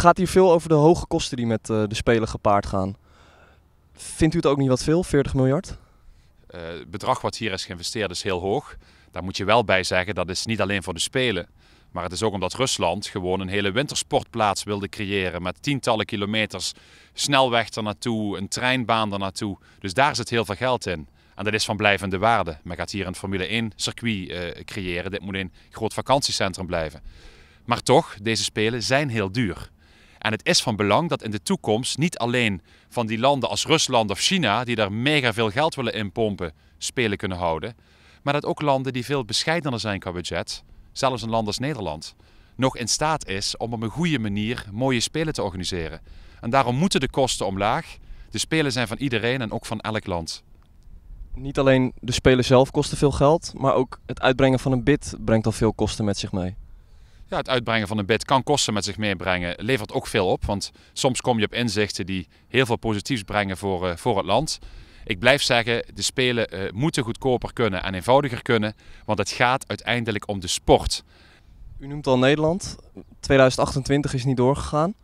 gaat hier veel over de hoge kosten die met eh, de Spelen gepaard gaan. Vindt u het ook niet wat veel, 40 miljard? Eh, het bedrag wat hier is geïnvesteerd is heel hoog. Daar moet je wel bij zeggen, dat is niet alleen voor de Spelen. Maar het is ook omdat Rusland gewoon een hele wintersportplaats wilde creëren. Met tientallen kilometers snelweg er naartoe, een treinbaan er naartoe. Dus daar zit heel veel geld in. En dat is van blijvende waarde. Men gaat hier een Formule 1 circuit eh, creëren. Dit moet een groot vakantiecentrum blijven. Maar toch, deze spelen zijn heel duur. En het is van belang dat in de toekomst niet alleen van die landen als Rusland of China, die daar mega veel geld willen inpompen, spelen kunnen houden. Maar dat ook landen die veel bescheidener zijn qua budget, zelfs een land als Nederland, nog in staat is om op een goede manier mooie spelen te organiseren. En daarom moeten de kosten omlaag. De spelen zijn van iedereen en ook van elk land. Niet alleen de spelen zelf kosten veel geld, maar ook het uitbrengen van een bid brengt al veel kosten met zich mee ja, het uitbrengen van een bid kan kosten met zich meebrengen, levert ook veel op. Want soms kom je op inzichten die heel veel positiefs brengen voor, eh, voor het land. Ik blijf zeggen, de Spelen eh, moeten goedkoper kunnen en eenvoudiger kunnen, want het gaat uiteindelijk om de sport. U noemt al Nederland. 2028 is niet doorgegaan.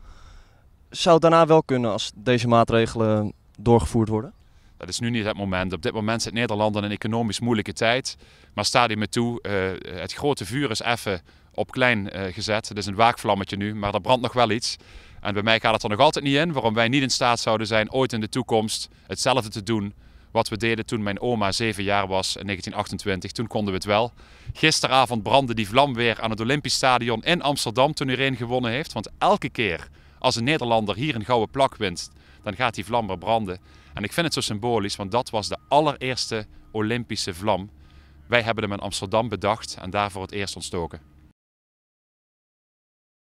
Zou het daarna wel kunnen als deze maatregelen doorgevoerd worden? Dat is nu niet het moment. Op dit moment zit Nederland in een economisch moeilijke tijd. Maar sta die me toe, eh, het grote vuur is even op klein eh, gezet. Het is een waakvlammetje nu, maar er brandt nog wel iets. En bij mij gaat het er nog altijd niet in waarom wij niet in staat zouden zijn ooit in de toekomst hetzelfde te doen wat we deden toen mijn oma zeven jaar was in 1928. Toen konden we het wel. Gisteravond brandde die vlam weer aan het Olympisch Stadion in Amsterdam toen Irene gewonnen heeft. Want elke keer als een Nederlander hier een gouden plak wint, dan gaat die vlam weer branden. En ik vind het zo symbolisch, want dat was de allereerste Olympische vlam. Wij hebben hem in Amsterdam bedacht en daarvoor het eerst ontstoken.